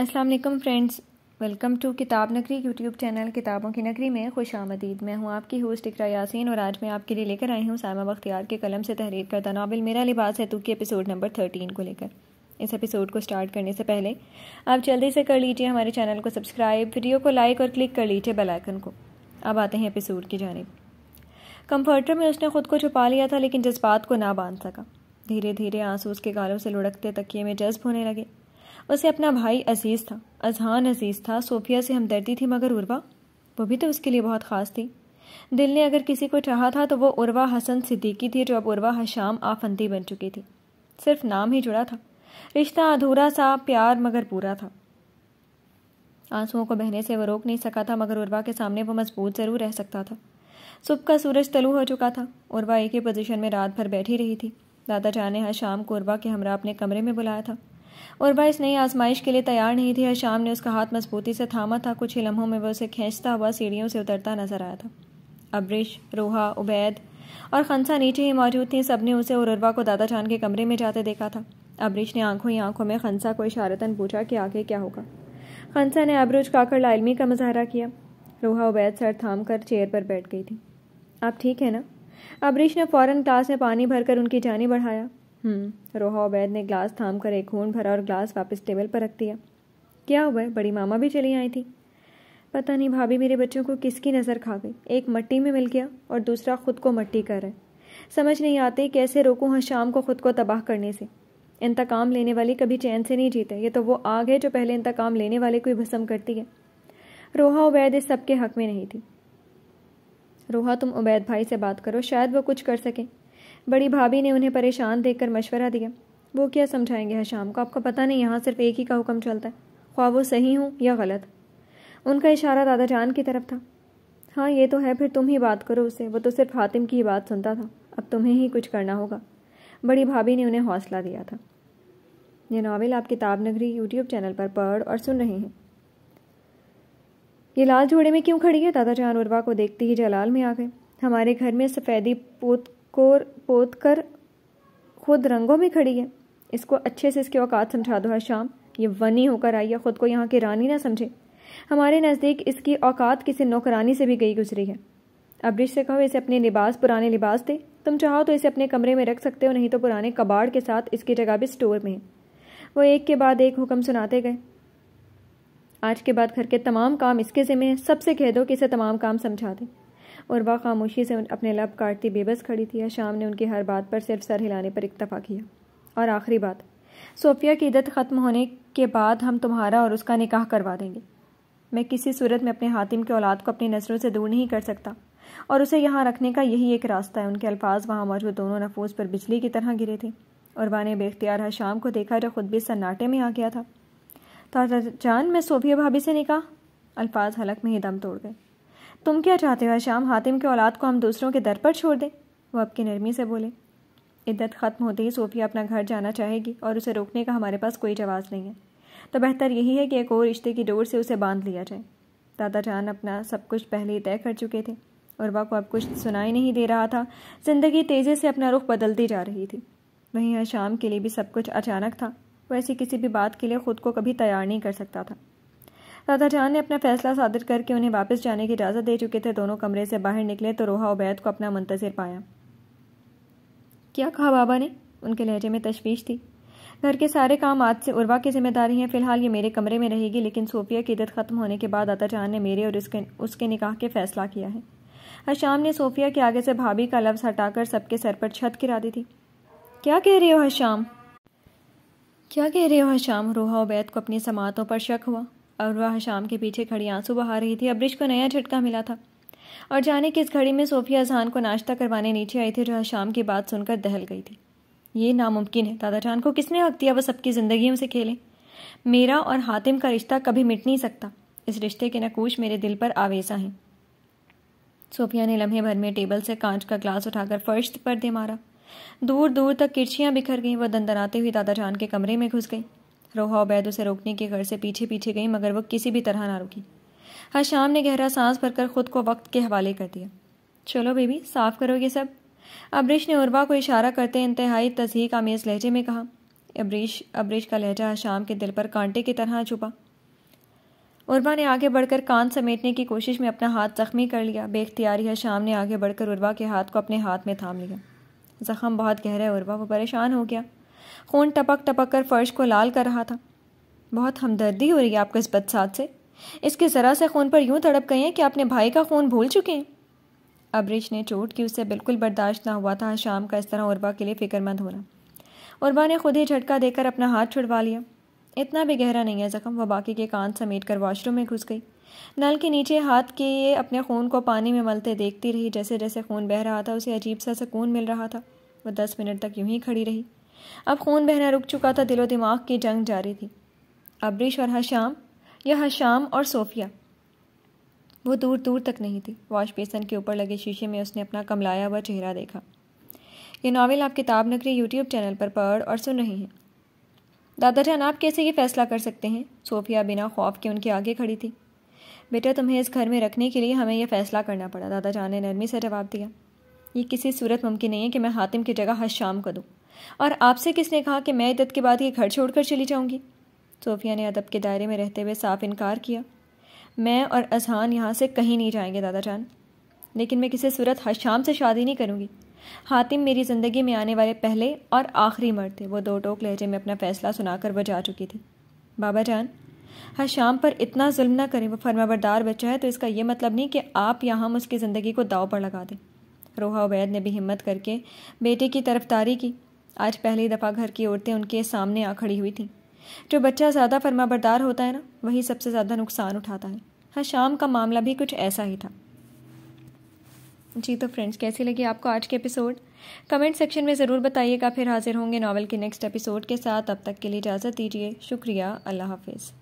अस्सलाम वालेकुम friends welcome to किताब नगरी यूट्यूब चैनल किताबों की नगरी में खुश आमदीद मैं हूँ आपकी होस्ट इकरा यासीन और आज मैं आपके लिए लेकर आई हूँ सामा बख्तियार के कलम से तहरीर करता नावल मेरा लिबास है तू के एपिसोड नंबर थर्टीन को लेकर इस एपिसोड को स्टार्ट करने से पहले आप जल्दी से कर लीजिए हमारे चैनल को सब्सक्राइब वीडियो को लाइक और क्लिक कर लीजिए बेलाइकन को अब आते हैं एपिसोड की जानब कम्फर्टर में उसने खुद को छुपा लिया था लेकिन जज्बात को ना बांध सका धीरे धीरे आंसू उसके गालों से लुढ़कते तकिए में जज्ब होने लगे उसे अपना भाई अजीज़ था अजहान अजीज़ था सोफिया से हमदर्दी थी मगर उर्वा वो भी तो उसके लिए बहुत ख़ास थी दिल ने अगर किसी को चाहा था तो वो उर्वा हसन सिद्दीकी थी जो अब उर्वा हशाम आफंदी बन चुकी थी सिर्फ नाम ही जुड़ा था रिश्ता अधूरा सा प्यार मगर पूरा था आंसुओं को बहने से वो रोक नहीं सका था मगर उर्वा के सामने वो मजबूत ज़रूर रह सकता था सुबह का सूरज तलू हो चुका था उर्वा एक ही पोजीशन में रात भर बैठी रही थी दादा जाने ने हर शाम को उर्वा के हमरा अपने कमरे में बुलाया था और वह इस नई आजमाइश के लिए तैयार नहीं थी शाम ने उसका हाथ मजबूती से थामा था कुछ ही लम्हों में वह उसे खींचता हुआ सीढ़ियों से उतरता नजर आया था अब्रिश रोहा उबैद और खनसा नीचे ही मौजूद थी सबने उसे और उर्वा को दादा चांद के कमरे में जाते देखा था अब्रिश ने आंखों ही आंखों में खनसा को इशारतन पूछा कि आगे क्या होगा खनसा ने अब्रुज काकर लालमी का मुजाहरा किया रोहा उबैद सर थाम कर चेयर पर बैठ गई थी आप ठीक है ना अब्रिश ने फ़ौरन ग्लास में पानी भरकर उनकी जानी बढ़ाया हम्म, रोहा उबैद ने ग्लास थाम कर एक खून भरा और ग्लास वापस टेबल पर रख दिया क्या हुआ बड़ी मामा भी चली आई थी पता नहीं भाभी मेरे बच्चों को किसकी नज़र खा गई एक मट्टी में मिल गया और दूसरा खुद को मट्टी कर रहा है समझ नहीं आते कैसे रोकूं शाम को खुद को तबाह करने से इंतकाम लेने वाली कभी चैन से नहीं जीते ये तो वो आग है जो पहले इंतकाम लेने वाले को भस्म करती है रोहा उबैद इस सबके हक में नहीं थी रोहा तुम उबैद भाई से बात करो शायद वो कुछ कर सकें बड़ी भाभी ने उन्हें परेशान देखकर मशवरा दिया वो क्या समझाएंगे हशाम को आपको पता नहीं यहाँ सिर्फ एक ही का हुक्म चलता है ख्वा वो सही हूँ या गलत उनका इशारा दादा जान की तरफ था हाँ ये तो है फिर तुम ही बात करो उससे वो तो सिर्फ हातिम की ही बात सुनता था अब तुम्हें ही कुछ करना होगा बड़ी भाभी ने उन्हें हौसला दिया था यह नावल आप किताब नगरी यूट्यूब चैनल पर पढ़ और सुन रहे हैं ये लाल जोड़े में क्यों खड़ी है दादा जान उर्वा को देखते ही जलाल में आ गए हमारे घर में सफ़ेदी पोत कोर पोत कर खुद रंगों में खड़ी है इसको अच्छे से इसके औकात समझा दो हर शाम ये वनी होकर आई है खुद को यहाँ की रानी ना समझे हमारे नज़दीक इसकी औकात किसी नौकरानी से भी गई गुजरी है अब रिश से कहो इसे अपने लिबास पुराने लिबास दे तुम चाहो तो इसे अपने कमरे में रख सकते हो नहीं तो पुराने कबाड़ के साथ इसकी जगह भी स्टोर में है वो एक के बाद एक हुक्म सुनाते गए आज के बाद घर के तमाम काम इसके ज़िम्मे हैं सबसे कह दो कि इसे तमाम काम समझा दें और वह खामोशी से अपने लब काटती बेबस खड़ी थी शाम ने उनकी हर बात पर सिर्फ सर हिलाने पर इतफा किया और आखिरी बात सोफिया की इद्दत ख़त्म होने के बाद हम तुम्हारा और उसका निकाह करवा देंगे मैं किसी सूरत में अपने हातिम की औलाद को अपनी नज़रों से दूर नहीं कर सकता और उसे यहाँ रखने का यही एक रास्ता है उनके अल्फाज वहाँ मौजूद दोनों नफूज पर बिजली की तरह गिरे थे और वह ने बेख्तियार हर शाम को देखा जो खुद भी सन्नाटे में आ गया था ताजा जान मैं सोफिया भाभी से निकाह अल्फाज हलक में ही दम तोड़ गए तुम क्या चाहते हो शाम हातिम के औलाद को हम दूसरों के दर पर छोड़ दें वो आपकी नरमी से बोले इद्दत ख़त्म होते ही सोफिया अपना घर जाना चाहेगी और उसे रोकने का हमारे पास कोई जवाब नहीं है तो बेहतर यही है कि एक और रिश्ते की डोर से उसे बांध लिया जाए दादा जान अपना सब कुछ पहले ही तय कर चुके थे और वह को अब कुछ सुनाई नहीं दे रहा था ज़िंदगी तेज़ी से अपना रुख बदलती जा रही थी वहीं हर शाम के लिए भी सब कुछ अचानक था वैसे किसी भी बात के लिए खुद को कभी तैयार नहीं कर सकता था दादा जान ने अपना फैसला सादिर करके उन्हें वापस जाने की इजाज़त दे चुके थे दोनों कमरे से बाहर निकले तो रोहा उबैद को अपना मंतजर पाया क्या कहा बाबा ने उनके लहजे में तशवीश थी घर के सारे काम आज से उर्वा की जिम्मेदारी है फिलहाल ये मेरे कमरे में रहेगी लेकिन सोफिया की इदत ख़त्म होने के बाद आता जहान ने मेरे और उसके उसके निकाह के फैसला किया है शाम ने सोफिया के आगे से भाभी का लफ्ज़ हटाकर सबके सर पर छत गिरा दी थी क्या कह रहे हो शाम क्या कह रहे हो शाम रोहा उबैद को अपनी समातों पर शक हुआ और वह शाम के पीछे खड़ी आंसू बहा रही थी अब्रिश को नया झटका मिला था और जाने किस घड़ी में सोफिया जहान को नाश्ता करवाने नीचे आई थी जो शाम की बात सुनकर दहल गई थी ये नामुमकिन है दादा जान को किसने हक दिया वह सबकी जिंदगी से खेले मेरा और हातिम का रिश्ता कभी मिट नहीं सकता इस रिश्ते के नकूश मेरे दिल पर आवेशा हैं सोफिया ने लम्हे भर में टेबल से कांच का ग्लास उठाकर फर्श पर दे मारा दूर दूर तक किरछियाँ बिखर गईं वह दंदनाते हुए दादा जान के कमरे में घुस गई रोहा उबैद उसे रोकने के घर से पीछे पीछे गई मगर वह किसी भी तरह ना रुकी हर शाम ने गहरा सांस भरकर खुद को वक्त के हवाले कर दिया चलो बेबी साफ करो ये सब अब्रिश ने उर्वा को इशारा करते इंतहाई तस्हीक आमेज़ लहजे में कहा अब्रिश अब्रिश का लहजा हर शाम के दिल पर कांटे की तरह छुपा उर्वा ने आगे बढ़कर कान समेटने की कोशिश में अपना हाथ जख्मी कर लिया बेख्तियारी शाम ने आगे बढ़कर उर्वा के हाथ को अपने हाथ में थाम लिया जख्म बहुत गहरा है उर्वा वो परेशान हो गया खून टपक टपक कर फर्श को लाल कर रहा था बहुत हमदर्दी हो रही है आपको इस बदसात से इसके ज़रा से खून पर यूं तड़प गए हैं कि अपने भाई का खून भूल चुके हैं अबरिश ने चोट की उससे बिल्कुल बर्दाश्त ना हुआ था शाम का इस तरह उर्वा के लिए फिक्रमंद होना उर्वा ने खुद ही झटका देकर अपना हाथ छुड़वा लिया इतना भी गहरा नहीं है ज़ख्म वह बाकी के कान समेट कर वॉशरूम में घुस गई नल के नीचे हाथ के अपने खून को पानी में मलते देखती रही जैसे जैसे खून बह रहा था उसे अजीब सा सुकून मिल रहा था वह दस मिनट तक यूं ही खड़ी रही अब खून बहना रुक चुका था दिलो दिमाग की जंग जारी थी अबरीश और हशाम या हशाम और सोफिया वो दूर दूर तक नहीं थी वॉश बेसन के ऊपर लगे शीशे में उसने अपना कमलाया हुआ चेहरा देखा ये नावल आप किताब नगरी यूट्यूब चैनल पर पढ़ और सुन रही हैं दादा जान आप कैसे ये फैसला कर सकते हैं सोफिया बिना खौफ के उनके आगे खड़ी थी बेटा तुम्हें इस घर में रखने के लिए हमें यह फैसला करना पड़ा दादा जान ने नरमी से जवाब दिया ये किसी सूरत मुमकिन नहीं है कि मैं हातिम की जगह हर शाम को दूँ और आपसे किसने कहा कि मैं इदत के बाद ये घर छोड़कर चली जाऊँगी सोफिया ने अदब के दायरे में रहते हुए साफ इनकार किया मैं और अजहान यहाँ से कहीं नहीं जाएंगे दादा जान लेकिन मैं किसी सूरत हर शाम से शादी नहीं करूँगी हातिम मेरी ज़िंदगी में आने वाले पहले और आखिरी मर्द थे वो दो टोक लहजे में अपना फ़ैसला सुनाकर वह जा चुकी थी बाबा जान हर शाम पर इतना जुल्म ना करें वो फर्माबरदार बच्चा है तो इसका यह मतलब नहीं कि आप या हम उसकी ज़िंदगी को दाव पर लगा दें रोहा उबैद ने भी हिम्मत करके बेटे की तरफदारी की आज पहली दफ़ा घर की औरतें उनके सामने आ खड़ी हुई थीं जो बच्चा ज़्यादा फर्मा बरदार होता है ना वही सबसे ज़्यादा नुकसान उठाता है हाँ शाम का मामला भी कुछ ऐसा ही था जी तो फ्रेंड्स कैसी लगी आपको आज के एपिसोड कमेंट सेक्शन में ज़रूर बताइएगा फिर हाजिर होंगे नॉवल के नेक्स्ट एपिसोड के साथ अब तक के लिए इजाज़त दीजिए शुक्रिया अल्लाह हाफिज़